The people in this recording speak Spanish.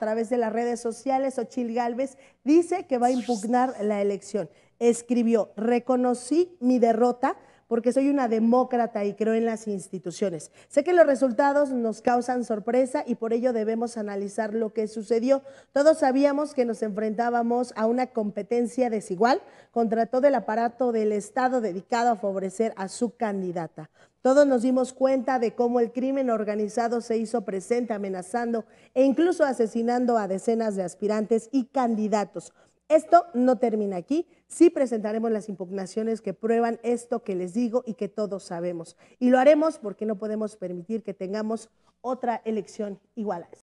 través de las redes sociales, Ochil Galvez dice que va a impugnar la elección. Escribió, reconocí mi derrota porque soy una demócrata y creo en las instituciones. Sé que los resultados nos causan sorpresa y por ello debemos analizar lo que sucedió. Todos sabíamos que nos enfrentábamos a una competencia desigual contra todo el aparato del Estado dedicado a favorecer a su candidata. Todos nos dimos cuenta de cómo el crimen organizado se hizo presente amenazando e incluso asesinando a decenas de aspirantes y candidatos. Esto no termina aquí. Sí presentaremos las impugnaciones que prueban esto que les digo y que todos sabemos. Y lo haremos porque no podemos permitir que tengamos otra elección igual a esta.